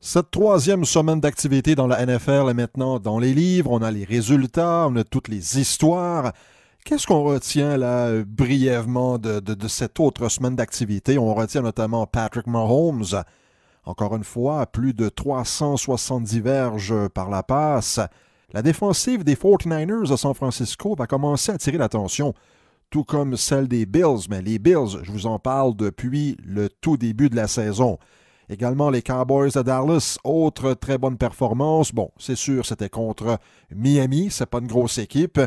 Cette troisième semaine d'activité dans la NFL est maintenant dans les livres, on a les résultats, on a toutes les histoires. Qu'est-ce qu'on retient là brièvement de, cette autre semaine d'activité? On retient notamment Patrick Mahomes. Encore une fois, plus de 370 verges par la passe. La défensive des 49ers à San Francisco va commencer à attirer l'attention, tout comme celle des Bills, mais les Bills, je vous en parle depuis le tout début de la saison. Également, les Cowboys de Dallas, autre très bonne performance. Bon, c'est sûr, c'était contre Miami, c'est pas une grosse équipe.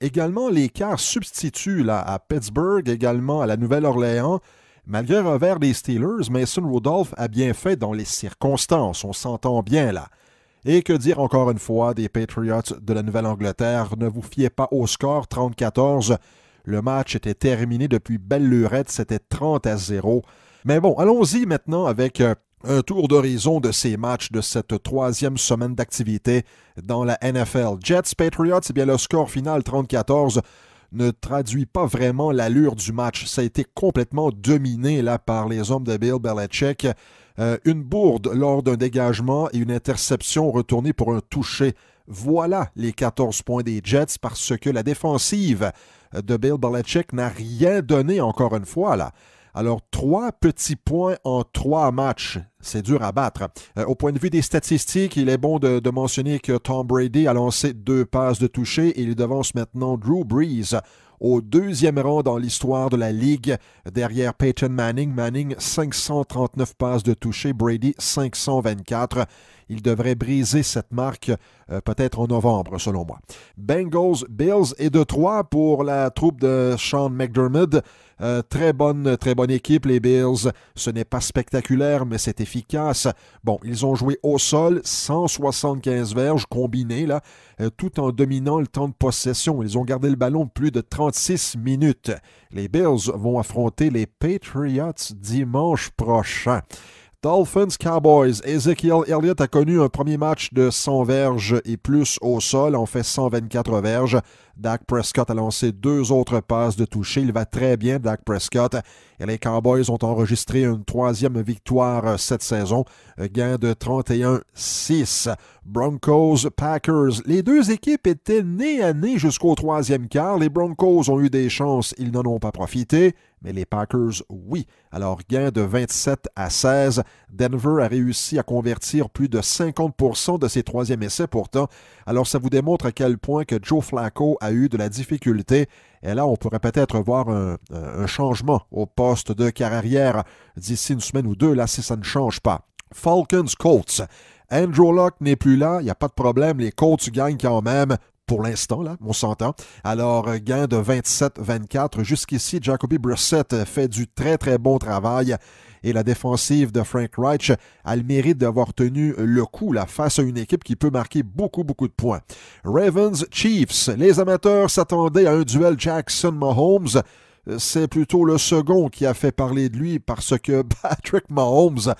Également, les Cars substituent à Pittsburgh, également à la Nouvelle-Orléans. Malgré revers des Steelers, Mason Rudolph a bien fait dans les circonstances. On s'entend bien là. Et que dire encore une fois des Patriots de la Nouvelle-Angleterre? Ne vous fiez pas au score 34-14. Le match était terminé depuis belle lurette, c'était 30 à 0. Mais bon, allons-y maintenant avec euh, un tour d'horizon de ces matchs de cette troisième semaine d'activité dans la NFL. Jets Patriots, eh bien le score final 34 ne traduit pas vraiment l'allure du match. Ça a été complètement dominé là par les hommes de Bill Belichick. Euh, une bourde lors d'un dégagement et une interception retournée pour un toucher. Voilà les 14 points des Jets parce que la défensive de Bill Belichick n'a rien donné encore une fois là. Alors, trois petits points en trois matchs, c'est dur à battre. Euh, au point de vue des statistiques, il est bon de, mentionner que Tom Brady a lancé deux passes de toucher et il devance maintenant Drew Brees au deuxième rang dans l'histoire de la Ligue, derrière Peyton Manning. Manning, 539 passes de toucher, Brady, 524. Il devrait briser cette marque euh, peut-être en novembre, selon moi. Bengals, Bills et de 3 pour la troupe de Sean McDermott. Euh, très bonne, très bonne équipe, les Bills. Ce n'est pas spectaculaire, mais c'est efficace Bon, ils ont joué au sol 175 verges combinées, là, euh, tout en dominant le temps de possession. Ils ont gardé le ballon plus de 36 minutes. Les Bills vont affronter les Patriots dimanche prochain. Dolphins Cowboys. Ezekiel Elliott a connu un premier match de 100 verges et plus au sol, en fait 124 verges. Dak Prescott a lancé deux autres passes de toucher. Il va très bien, Dak Prescott. Et les Cowboys ont enregistré une troisième victoire euh, cette saison, euh, gain de 31-6. Broncos, Packers, les deux équipes étaient nez à nez jusqu'au troisième quart. Les Broncos ont eu des chances, ils n'en ont pas profité mais les Packers, oui. Alors, gain de 27 à 16. Denver a réussi à convertir plus de 50 de ses troisièmes essais pourtant. Alors, ça vous démontre à quel point que Joe Flacco a eu de la difficulté et là, on pourrait peut-être voir euh, un, changement au poste de carrière d'ici une semaine ou deux, là, si ça ne change pas. Falcons Colts. Andrew Locke n'est plus là, il n'y a pas de problème, les Colts gagnent quand même pour l'instant, là, on s'entend. Alors, euh, gain de 27-24. Jusqu'ici, Jacoby Brissett fait du très, très bon travail et la défensive de Frank Reich a le mérite d'avoir tenu le coup là face à une équipe qui peut marquer beaucoup, beaucoup de points. Ravens Chiefs, les amateurs s'attendaient à un duel Jackson-Mahomes. Euh, c'est plutôt le second qui a fait parler de lui parce que Patrick Mahomes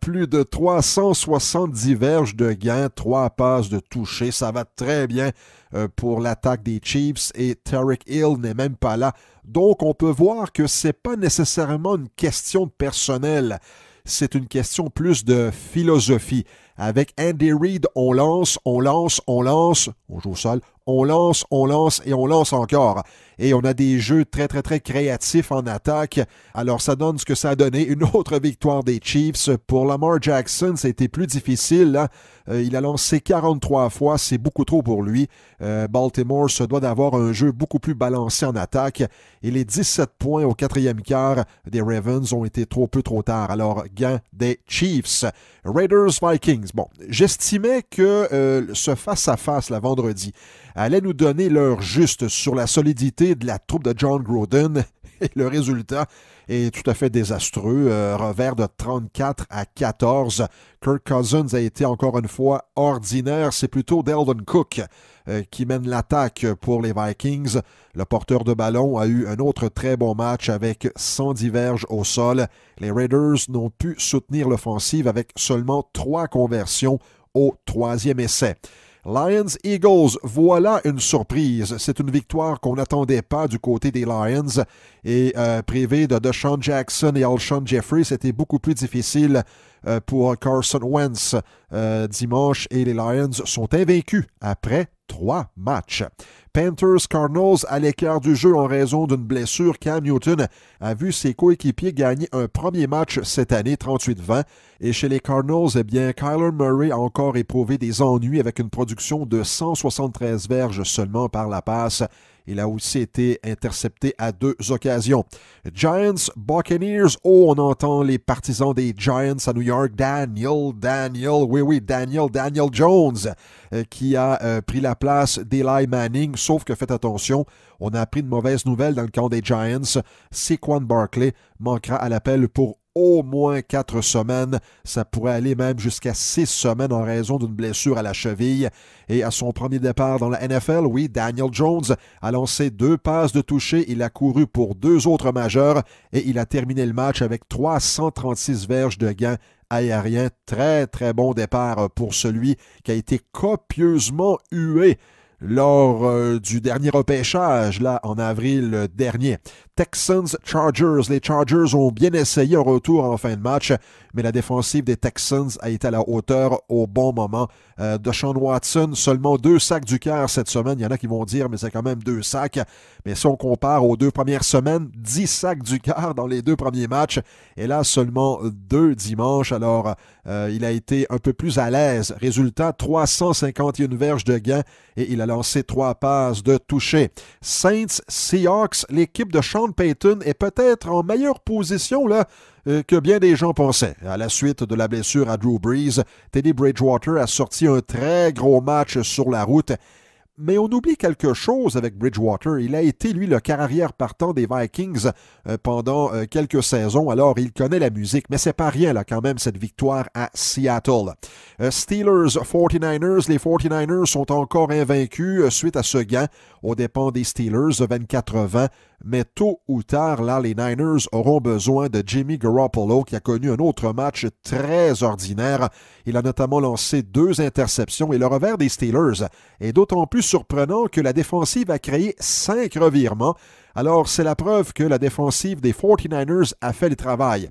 plus de 370 verges de gains, trois passes de toucher. Ça va très bien euh, pour l'attaque des Chiefs et Tarek Hill n'est même pas là. Donc on peut voir que c'est pas nécessairement une question de personnel c'est une question plus de philosophie. Avec Andy Reid, on lance, on lance, on lance, on joue seul on lance, on lance et on lance encore. Et on a des jeux très, très, très créatifs en attaque. Alors, ça donne ce que ça a donné. Une autre victoire des Chiefs. Pour Lamar Jackson, c'était plus difficile. Hein. Euh, il a lancé 43 fois. C'est beaucoup trop pour lui. Euh, Baltimore se doit d'avoir un jeu beaucoup plus balancé en attaque. Et les 17 points au quatrième quart des Ravens ont été trop peu trop tard. Alors, gain des Chiefs. Raiders Vikings. Bon, j'estimais que euh, ce face-à-face, la vendredi, allaient nous donner leur juste sur la solidité de la troupe de John Groden. Et le résultat est tout à fait désastreux. Euh, revers de 34 à 14. Kirk Cousins a été encore une fois ordinaire. C'est plutôt Delvin Cook euh, qui mène l'attaque pour les Vikings. Le porteur de ballon a eu un autre très bon match avec 100 diverges au sol. Les Raiders n'ont pu soutenir l'offensive avec seulement trois conversions au troisième essai. Lions-Eagles, voilà une surprise. C'est une victoire qu'on n'attendait pas du côté des Lions. Et euh, privé de DeShaun Jackson et Alshon Jeffrey, c'était beaucoup plus difficile euh, pour Carson Wentz euh, dimanche. Et les Lions sont invaincus après trois matchs. Panthers Cardinals à l'écart du jeu en raison d'une blessure. Cam Newton a vu ses coéquipiers gagner un premier match cette année, 38-20. Et chez les Cardinals, eh bien, Kyler Murray a encore éprouvé des ennuis avec une production de 173 verges seulement par la passe. Il a aussi été intercepté à deux occasions. Giants, Buccaneers. Oh, on entend les partisans des Giants à New York. Daniel, Daniel, oui, oui, Daniel, Daniel Jones, euh, qui a euh, pris la place d'Eli Manning. Sauf que faites attention, on a appris de mauvaises nouvelles dans le camp des Giants. Sequan Barkley manquera à l'appel pour au moins quatre semaines. Ça pourrait aller même jusqu'à six semaines en raison d'une blessure à la cheville. Et à son premier départ dans la NFL, oui, Daniel Jones a lancé deux passes de toucher. Il a couru pour deux autres majeurs et il a terminé le match avec 336 verges de gain aérien. Très, très bon départ pour celui qui a été copieusement hué lors euh, du dernier repêchage, là, en avril dernier. Texans Chargers. Les Chargers ont bien essayé un retour en fin de match, mais la défensive des Texans a été à la hauteur au bon moment. Euh, de Sean Watson, seulement deux sacs du quart cette semaine. Il y en a qui vont dire, mais c'est quand même deux sacs. Mais si on compare aux deux premières semaines, dix sacs du quart dans les deux premiers matchs. Et là, seulement deux dimanches. Alors, euh, il a été un peu plus à l'aise. Résultat, 351 verges de gain et il a ces trois passes de toucher. Saints, Seahawks, l'équipe de Sean Payton est peut-être en meilleure position là euh, que bien des gens pensaient. À la suite de la blessure à Drew Brees, Teddy Bridgewater a sorti un très gros match sur la route mais on oublie quelque chose avec Bridgewater. Il a été, lui, le carrière partant des Vikings euh, pendant euh, quelques saisons, alors il connaît la musique, mais c'est pas rien, là, quand même, cette victoire à Seattle. Euh, Steelers, 49ers, les 49ers sont encore invaincus suite à ce gain aux dépens des Steelers, 24-20 mais tôt ou tard, là, les Niners auront besoin de Jimmy Garoppolo, qui a connu un autre match très ordinaire. Il a notamment lancé deux interceptions et le revers des Steelers est d'autant plus surprenant que la défensive a créé cinq revirements. Alors, c'est la preuve que la défensive des 49ers a fait le travail.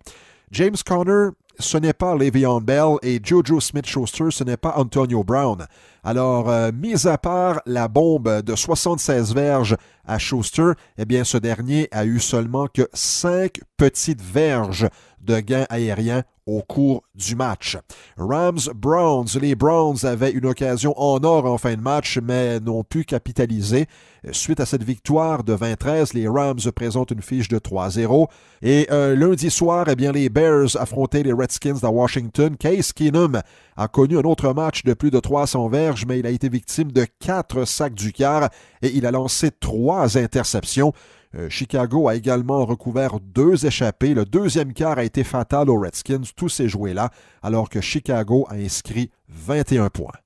James Conner, ce n'est pas Le'Veon Bell et Jojo Smith-Schuster, ce n'est pas Antonio Brown. Alors, mise euh, mis à part la bombe de 76 verges à Schuster, eh bien, ce dernier a eu seulement que cinq petites verges de gains aériens au cours du match. Rams Browns. Les Browns avaient une occasion en or en fin de match, mais n'ont pu capitaliser. Suite à cette victoire de 23, les Rams présentent une fiche de 3-0. Et euh, lundi soir, eh bien, les Bears affrontaient les Redskins à Washington. Case Keenum a connu un autre match de plus de 300 verges, mais il a été victime de 4 sacs du quart et il a lancé 3 interceptions. Euh, Chicago a également recouvert deux échappées. Le deuxième quart a été fatal aux Redskins, tous ces jouets-là, alors que Chicago a inscrit 21 points.